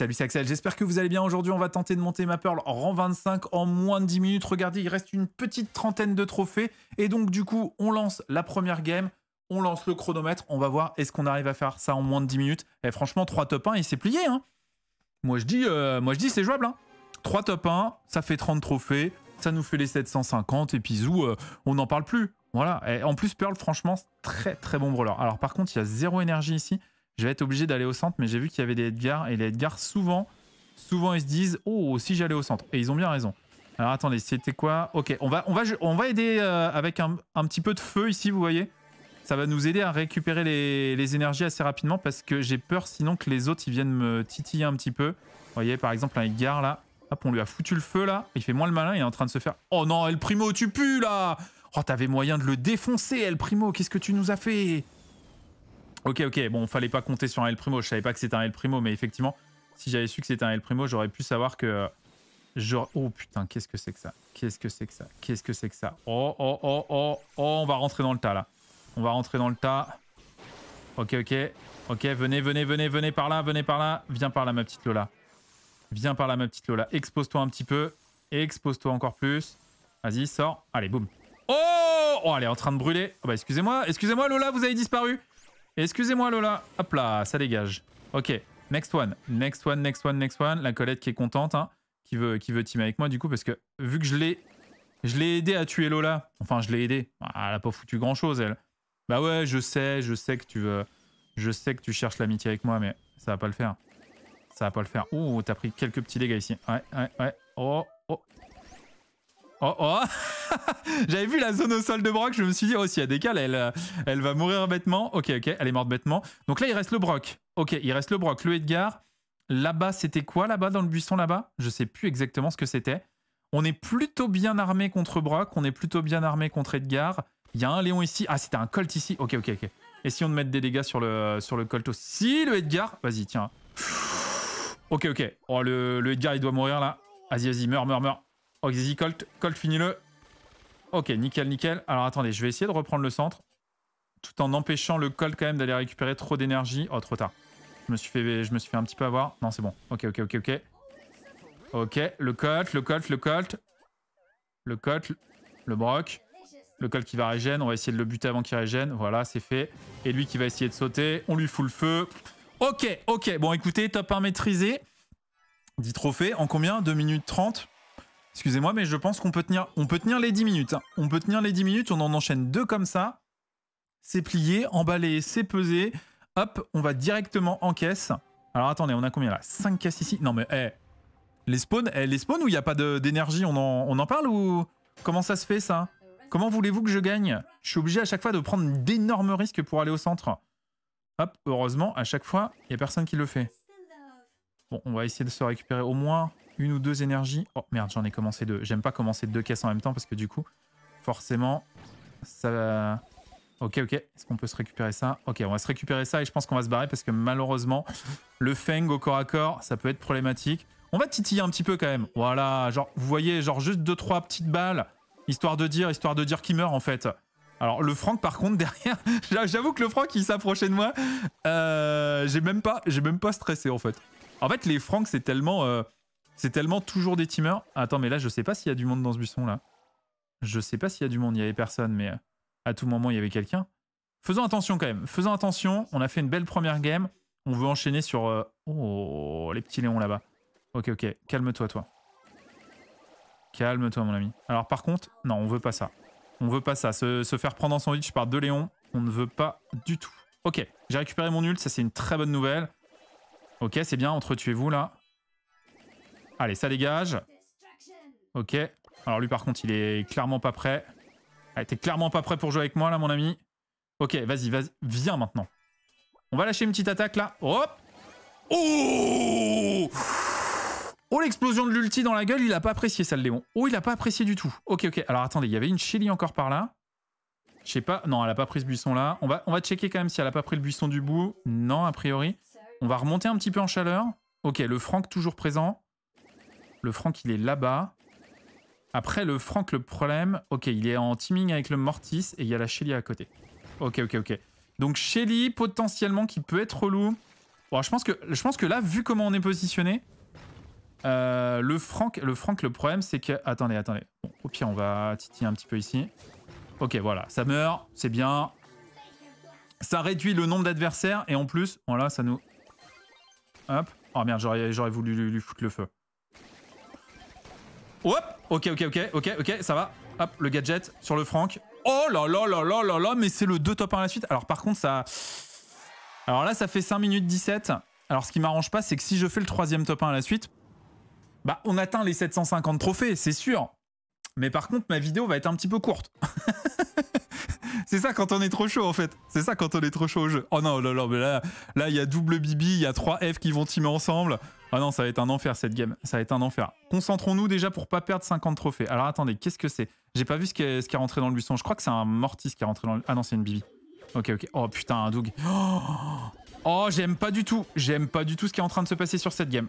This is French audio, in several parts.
Salut, c'est Axel. J'espère que vous allez bien. Aujourd'hui, on va tenter de monter ma Pearl en rang 25 en moins de 10 minutes. Regardez, il reste une petite trentaine de trophées. Et donc, du coup, on lance la première game. On lance le chronomètre. On va voir est-ce qu'on arrive à faire ça en moins de 10 minutes. Et eh, franchement, 3 top 1, il s'est plié. Hein moi, je dis, euh, moi, je dis c'est jouable. Hein 3 top 1, ça fait 30 trophées. Ça nous fait les 750. Et puis, zou, euh, on n'en parle plus. Voilà. Et en plus, Pearl, franchement, très, très bon brûleur, Alors, par contre, il y a zéro énergie ici je vais être obligé d'aller au centre, mais j'ai vu qu'il y avait des Edgar, et les Edgar, souvent, souvent, ils se disent « Oh, si j'allais au centre !» Et ils ont bien raison. Alors, attendez, c'était quoi Ok, on va, on va, on va aider euh, avec un, petit peu de feu ici, vous voyez Ça va nous aider à récupérer les, les énergies assez rapidement, parce que j'ai peur sinon que les autres, ils viennent me titiller un petit peu. Vous voyez, par exemple, un Edgar, là. Hop, on lui a foutu le feu, là. Il fait moins le malin, il est en train de se faire... Oh non, El Primo, tu pues, là Oh, t'avais moyen de le défoncer, El Primo, qu'est-ce que tu nous as fait Ok, ok, bon, fallait pas compter sur un El Primo. Je savais pas que c'était un El Primo, mais effectivement, si j'avais su que c'était un L Primo, j'aurais pu savoir que. oh putain, qu'est-ce que c'est que ça Qu'est-ce que c'est que ça Qu'est-ce que c'est que ça Oh, oh, oh, oh, on va rentrer dans le tas là. On va rentrer dans le tas. Ok, ok. Ok, venez, venez, venez, venez par là, venez par là. Viens par là, ma petite Lola. Viens par là, ma petite Lola. Expose-toi un petit peu. Expose-toi encore plus. Vas-y, sors. Allez, boum. Oh Oh, elle est en train de brûler. Oh, bah, excusez-moi, excusez-moi, Lola, vous avez disparu. Excusez-moi Lola. Hop là, ça dégage. Ok, next one, next one, next one, next one. La Colette qui est contente, hein, qui veut, qui veut teamer avec moi du coup, parce que vu que je l'ai, je l'ai aidé à tuer Lola. Enfin, je l'ai aidé. Ah, elle a pas foutu grand chose elle. Bah ouais, je sais, je sais que tu veux, je sais que tu cherches l'amitié avec moi, mais ça va pas le faire. Ça va pas le faire. Ouh, t'as pris quelques petits dégâts ici. Ouais, ouais, ouais. Oh, oh. Oh, oh. J'avais vu la zone au sol de Brock, je me suis dit, oh, si elle décale, euh, elle, elle va mourir bêtement. Ok, ok, elle est morte bêtement. Donc là, il reste le Brock. Ok, il reste le Brock, le Edgar. Là-bas, c'était quoi là-bas dans le buisson là-bas Je sais plus exactement ce que c'était. On est plutôt bien armé contre Brock, on est plutôt bien armé contre Edgar. Il y a un Léon ici. Ah, c'était un Colt ici. Ok, ok, ok. Essayons de mettre des dégâts sur le, sur le Colt aussi, le Edgar Vas-y, tiens. Ok, ok. Oh, le, le Edgar, il doit mourir là. Vas-y, vas-y, meurs, meurs, meurs. Oh, Zizi Colt. Colt, finis-le. Ok, nickel, nickel. Alors attendez, je vais essayer de reprendre le centre. Tout en empêchant le Colt quand même d'aller récupérer trop d'énergie. Oh, trop tard. Je me, suis fait, je me suis fait un petit peu avoir. Non, c'est bon. Ok, ok, ok, ok. Ok, le Colt, le Colt, le Colt. Le Colt, le Brock. Le Colt qui va régène. On va essayer de le buter avant qu'il régène. Voilà, c'est fait. Et lui qui va essayer de sauter. On lui fout le feu. Ok, ok. Bon, écoutez, top 1 maîtrisé. 10 trophées. En combien 2 minutes 30 Excusez-moi, mais je pense qu'on peut tenir, on peut tenir les 10 minutes. Hein. On peut tenir les 10 minutes, on en enchaîne deux comme ça. C'est plié, emballé, c'est pesé. Hop, on va directement en caisse. Alors attendez, on a combien là 5 caisses ici Non mais, eh, les spawns, eh, les spawns où il n'y a pas d'énergie, on en, on en parle ou comment ça se fait ça Comment voulez-vous que je gagne Je suis obligé à chaque fois de prendre d'énormes risques pour aller au centre. Hop, heureusement, à chaque fois, il n'y a personne qui le fait. Bon, on va essayer de se récupérer au moins une ou deux énergies. Oh merde, j'en ai commencé deux. J'aime pas commencer deux caisses en même temps parce que du coup, forcément, ça... Ok, ok. Est-ce qu'on peut se récupérer ça Ok, on va se récupérer ça et je pense qu'on va se barrer parce que malheureusement, le Feng au corps à corps, ça peut être problématique. On va titiller un petit peu quand même. Voilà, genre, vous voyez, genre juste deux, trois petites balles, histoire de dire, histoire de dire qui meurt en fait. Alors le Franck par contre derrière, j'avoue que le Franck il s'approchait de moi, euh, j'ai même pas, j'ai même pas stressé en fait. En fait les Francs c'est tellement, euh, c'est tellement toujours des teamers. Attends, mais là, je sais pas s'il y a du monde dans ce buisson là. Je sais pas s'il y a du monde. Il y avait personne, mais euh, à tout moment, il y avait quelqu'un. Faisons attention quand même. Faisons attention. On a fait une belle première game. On veut enchaîner sur. Euh, oh, les petits Léons là-bas. Ok, ok. Calme-toi, toi. toi. calme toi mon ami. Alors, par contre, non, on veut pas ça. On veut pas ça. Se, se faire prendre en sandwich par deux Léons, on ne veut pas du tout. Ok, j'ai récupéré mon ult. Ça, c'est une très bonne nouvelle. Ok, c'est bien. Entretuez-vous là. Allez, ça dégage. Ok. Alors lui, par contre, il est clairement pas prêt. elle ah, t'es clairement pas prêt pour jouer avec moi, là, mon ami. Ok, vas-y, vas Viens maintenant. On va lâcher une petite attaque, là. Hop Oh Oh, l'explosion de l'ulti dans la gueule, il a pas apprécié ça, le Léon. Oh, il a pas apprécié du tout. Ok, ok. Alors, attendez, il y avait une chili encore par là. Je sais pas. Non, elle a pas pris ce buisson-là. On va, on va checker quand même si elle a pas pris le buisson du bout. Non, a priori. On va remonter un petit peu en chaleur. Ok, le Franck toujours présent. Le Franck, il est là-bas. Après, le Franck, le problème... Ok, il est en teaming avec le Mortis et il y a la Shelly à côté. Ok, ok, ok. Donc Shelly, potentiellement, qui peut être loup. Bon, je pense que, je pense que là, vu comment on est positionné, euh, le Franck, le le problème, c'est que... Attendez, attendez. Bon, au pire, on va titiller un petit peu ici. Ok, voilà, ça meurt, c'est bien. Ça réduit le nombre d'adversaires et en plus, voilà, ça nous... Hop. Oh merde, j'aurais voulu lui foutre le feu. Hop Ok, ok, ok, ok, ok, ça va. Hop, le gadget sur le Franck. Oh là là là là là là, mais c'est le 2 top 1 à la suite. Alors par contre, ça... Alors là, ça fait 5 minutes 17. Alors ce qui m'arrange pas, c'est que si je fais le troisième top 1 à la suite, bah on atteint les 750 trophées, c'est sûr. Mais par contre, ma vidéo va être un petit peu courte. C'est ça quand on est trop chaud en fait. C'est ça quand on est trop chaud au jeu. Oh non, là, là, mais là, là, il y a double Bibi, il y a trois F qui vont teamer ensemble. Ah non, ça va être un enfer cette game. Ça va être un enfer. Concentrons-nous déjà pour pas perdre 50 trophées. Alors attendez, qu'est-ce que c'est J'ai pas vu ce qui, est, rentré dans le buisson. Je crois que c'est un Mortis qui est rentré dans le. Ah non, c'est une Bibi. Ok, ok. Oh putain, un Doug. oh j'aime pas du tout. J'aime pas du tout ce qui est en train de se passer sur cette game.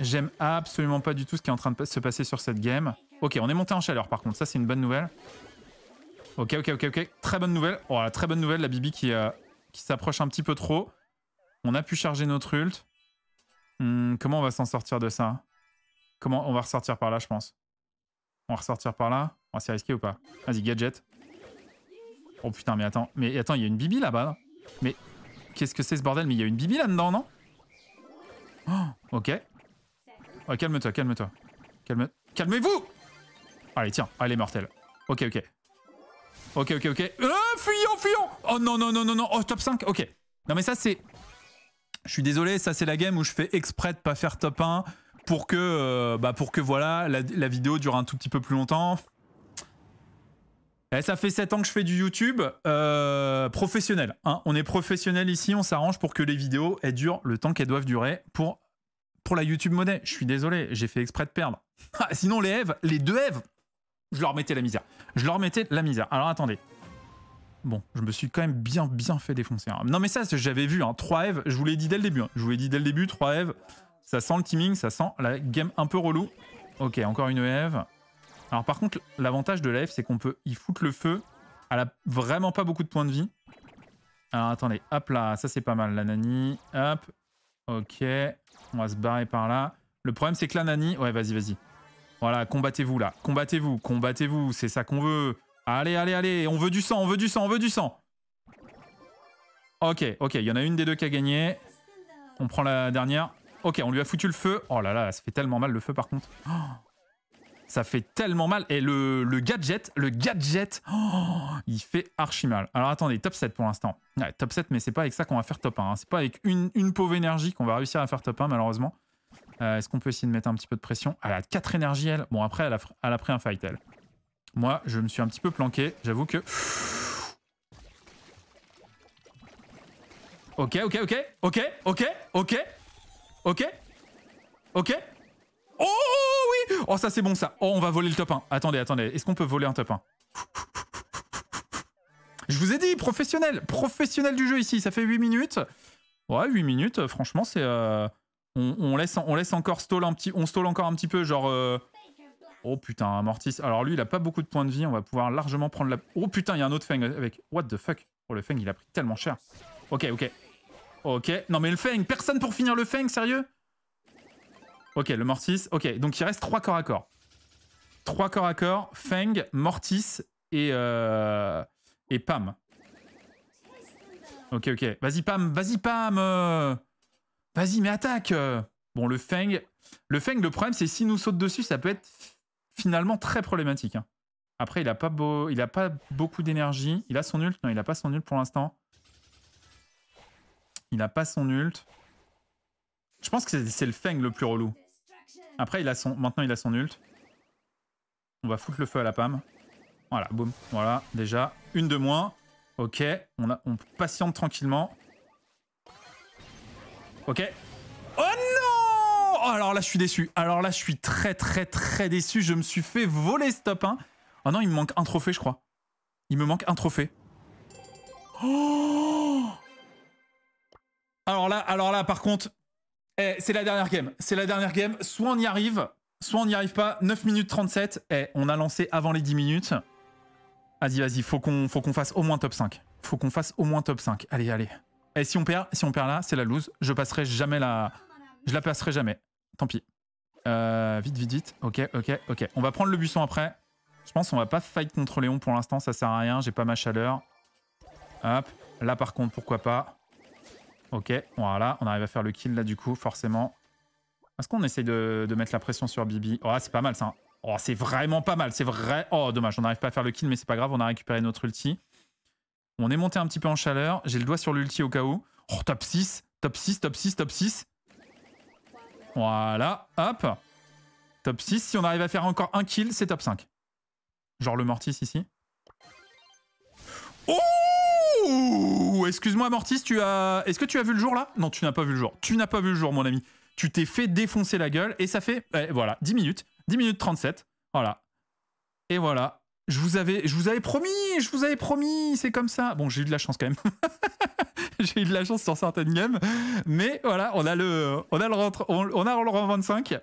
J'aime absolument pas du tout ce qui est en train de se passer sur cette game. Ok, on est monté en chaleur par contre. Ça, c'est une bonne nouvelle. Ok, ok, ok, ok. Très bonne nouvelle. Oh, très bonne nouvelle, la Bibi qui, euh, qui s'approche un petit peu trop. On a pu charger notre ult. Hmm, comment on va s'en sortir de ça Comment on va ressortir par là, je pense. On va ressortir par là. On va s'y ou pas Vas-y, gadget. Oh putain, mais attends. Mais attends, il y a une Bibi là-bas. Mais qu'est-ce que c'est ce bordel Mais il y a une Bibi là-dedans, non oh, Ok. Oh, Calme... Calmez-vous Allez, tiens. Ah, elle est Ok, ok. Ok, ok, ok. fuyons, euh, fuyons Oh non, non, non, non, non. Oh, top 5, ok. Non, mais ça, c'est... Je suis désolé, ça, c'est la game où je fais exprès de pas faire top 1 pour que, euh, bah, pour que voilà, la, vidéo dure un tout petit peu plus longtemps. Eh, ça fait 7 ans que je fais du YouTube euh, professionnel. Hein. On est professionnel ici, on s'arrange pour que les vidéos elles durent le temps qu'elles doivent durer pour, pour la YouTube monnaie. Je suis désolé, j'ai fait exprès de perdre. Ah, sinon, les Eve, les deux Eve, je leur mettais la misère. Je leur mettais la misère. Alors attendez. Bon, je me suis quand même bien, bien fait défoncer. Hein. Non mais ça, j'avais vu, hein, 3 Eve, je vous l'ai dit dès le début. Hein. Je vous l'ai dit dès le début, 3 Eve, ça sent le teaming, ça sent la game un peu relou. Ok, encore une Eve. Alors par contre, l'avantage de la c'est qu'on peut y foutre le feu. Elle a vraiment pas beaucoup de points de vie. Alors attendez, hop là, ça c'est pas mal, la nani. Hop, ok, on va se barrer par là. Le problème c'est que la nani... Ouais, vas-y, vas-y. Voilà, combattez-vous là. Combattez-vous, combattez-vous, c'est ça qu'on veut. Allez, allez, allez, on veut du sang, on veut du sang, on veut du sang. Ok, ok, il y en a une des deux qui a gagné. On prend la dernière. Ok, on lui a foutu le feu. Oh là là, ça fait tellement mal le feu par contre. Oh, ça fait tellement mal. Et le, gadget, le gadget, oh, il fait archi mal. Alors attendez, top 7 pour l'instant. top 7, mais c'est pas avec ça qu'on va faire top 1. Hein. C'est pas avec une, une pauvre énergie qu'on va réussir à faire top 1 malheureusement. Euh, est-ce qu'on peut essayer de mettre un petit peu de pression Elle a 4 énergies, elle. Bon, après, elle a, pris un fight, elle. Moi, je me suis un petit peu planqué. J'avoue que... Ok, ok, ok, ok, ok, ok, ok, ok. Oh oui Oh, ça, c'est bon, ça. Oh, on va voler le top 1. Attendez, attendez. Est-ce qu'on peut voler un top 1 je vous ai dit, professionnel Professionnel du jeu ici, ça fait 8 minutes. Ouais, 8 minutes, franchement, c'est... Euh, on, laisse, on laisse encore stall un petit, on encore un petit peu, genre. Euh, oh putain, Mortis. Alors lui, il a pas beaucoup de points de vie. On va pouvoir largement prendre la. Oh putain, il y a un autre Feng avec. What the fuck Oh le Feng, il a pris tellement cher. Ok, ok, ok. Non mais le Feng, personne pour finir le Feng, sérieux Ok, le Mortis. Ok, donc il reste trois corps à corps. Trois corps à corps. Feng, Mortis et euh, et Pam. Ok, ok. Vas-y Pam, vas-y Pam. Euh. Vas-y, mais attaque euh. Bon, le Feng. Le Feng, le problème, c'est s'il nous saute dessus, ça peut être finalement très problématique. Hein. Après, il a pas, beau, il a pas beaucoup d'énergie. Il a son ult Non, il a pas son ult pour l'instant. Il a pas son ult. Je pense que c'est le Feng le plus relou. Après, il a son, maintenant, il a son ult. On va foutre le feu à la PAM. Voilà, boum. Voilà, déjà, une de moins. Ok, on, a, on patiente tranquillement. Ok. Oh non oh, Alors là, je suis déçu. Alors là, je suis très, très, très déçu. Je me suis fait voler ce top 1. Oh non, il me manque un trophée, je crois. Il me manque un trophée. Oh alors là, alors là, par contre, eh, c'est la dernière game. C'est la dernière game. Soit on y arrive, soit on n'y arrive pas. 9 minutes 37. Eh, on a lancé avant les 10 minutes. Vas-y, vas-y, faut qu'on fasse au moins top 5. Faut qu'on fasse au moins top 5. Allez, allez. Et eh, si on perd, si on perd là, c'est la lose. Je passerai jamais la... Je la passerai jamais. Tant pis. Euh, vite, vite, vite. Ok, ok, ok. On va prendre le buisson après. Je pense qu'on va pas fight contre Léon pour l'instant. Ça sert à rien. J'ai pas ma chaleur. Hop. Là, par contre, pourquoi pas. Ok, voilà. On arrive à faire le kill là, du coup, forcément. Est-ce qu'on essaye de, de, mettre la pression sur Bibi Oh, c'est pas mal, ça. Hein. Oh, c'est vraiment pas mal. C'est vrai. Oh, dommage. On n'arrive pas à faire le kill, mais c'est pas grave. On a récupéré notre ulti. On est monté un petit peu en chaleur. J'ai le doigt sur l'ulti au cas où. Oh, top 6. Top 6, top 6, top 6. Voilà. Hop. Top 6. Si on arrive à faire encore un kill, c'est top 5. Genre le Mortis ici. Oh Excuse-moi Mortis, tu as... Est-ce que tu as vu le jour là Non, tu n'as pas vu le jour. Tu n'as pas vu le jour, mon ami. Tu t'es fait défoncer la gueule et ça fait... Eh, voilà, 10 minutes. 10 minutes 37. Voilà. Et voilà, je vous avais, je vous avais promis, je vous avais promis, c'est comme ça. Bon, j'ai eu de la chance quand même. j'ai eu de la chance sur certaines games, mais voilà, on a le, on a le, on, a le rang 25.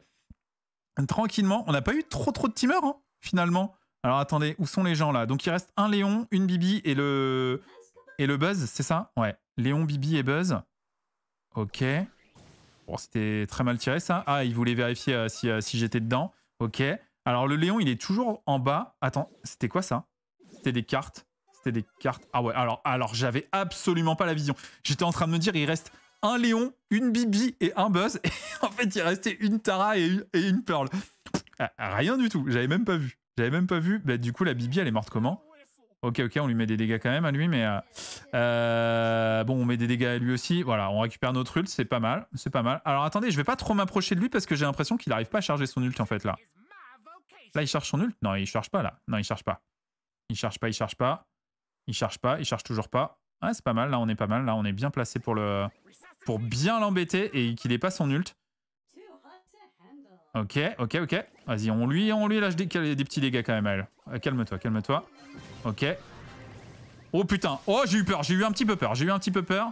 Tranquillement, on n'a pas eu trop trop de timers hein, finalement. Alors attendez, où sont les gens là Donc il reste un Léon, une Bibi et le et le Buzz, c'est ça Ouais, Léon, Bibi et Buzz. Ok. Bon, c'était très mal tiré ça. Ah, il voulait vérifier euh, si, euh, si j'étais dedans. Ok. Alors, le Léon, il est toujours en bas. Attends, c'était quoi ça C'était des cartes. C'était des cartes. Ah ouais, alors, alors j'avais absolument pas la vision. J'étais en train de me dire, il reste un Léon, une Bibi et un Buzz. Et en fait, il restait une Tara et une, Perle. Pearl. Ah, rien du tout. J'avais même pas vu. J'avais même pas vu. Bah, du coup, la Bibi, elle est morte comment Ok, ok, on lui met des dégâts quand même à lui, mais euh, euh, bon, on met des dégâts à lui aussi. Voilà, on récupère notre ult, c'est pas mal, c'est pas mal. Alors attendez, je vais pas trop m'approcher de lui parce que j'ai l'impression qu'il arrive pas à charger son ult en fait là. Là, il charge son ult Non, il charge pas, là. Non, il charge pas. Il charge pas, il charge pas. Il charge pas, il charge toujours pas. Ah, c'est pas mal. Là, on est pas mal. Là, on est bien placé pour le... Pour bien l'embêter et qu'il ait pas son ult. Ok, ok, ok. Vas-y, on lui, on lui lâche des, des petits dégâts quand même elle. Euh, calme-toi, calme-toi. Ok. Oh putain. Oh, j'ai eu peur. J'ai eu un petit peu peur. J'ai eu un petit peu peur.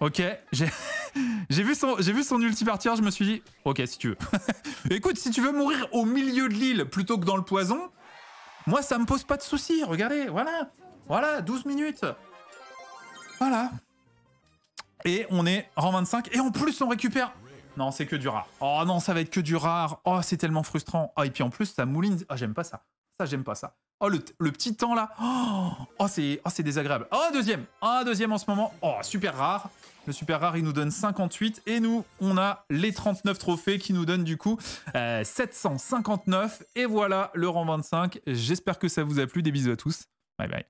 Ok. J'ai... j'ai vu son, j'ai vu son ulti partir, je me suis dit, ok, si tu veux. Écoute, si tu veux mourir au milieu de l'île plutôt que dans le poison, moi ça me pose pas de soucis. Regardez, voilà, voilà, 12 minutes, voilà. Et on est en 25 et en plus on récupère. Non, c'est que du rare. Oh non, ça va être que du rare. Oh, c'est tellement frustrant. oh, et puis en plus ça mouline. Ah, oh, j'aime pas ça. Ça, j'aime pas ça. Oh, le, petit temps là. Oh, oh, oh c'est désagréable. Oh, deuxième. Un oh, deuxième en ce moment. Oh, super rare. Le super rare, il nous donne 58. Et nous, on a les 39 trophées qui nous donnent du coup 759. Euh, Et voilà le rang 25. J'espère que ça vous a plu. Des bisous à tous. Bye bye.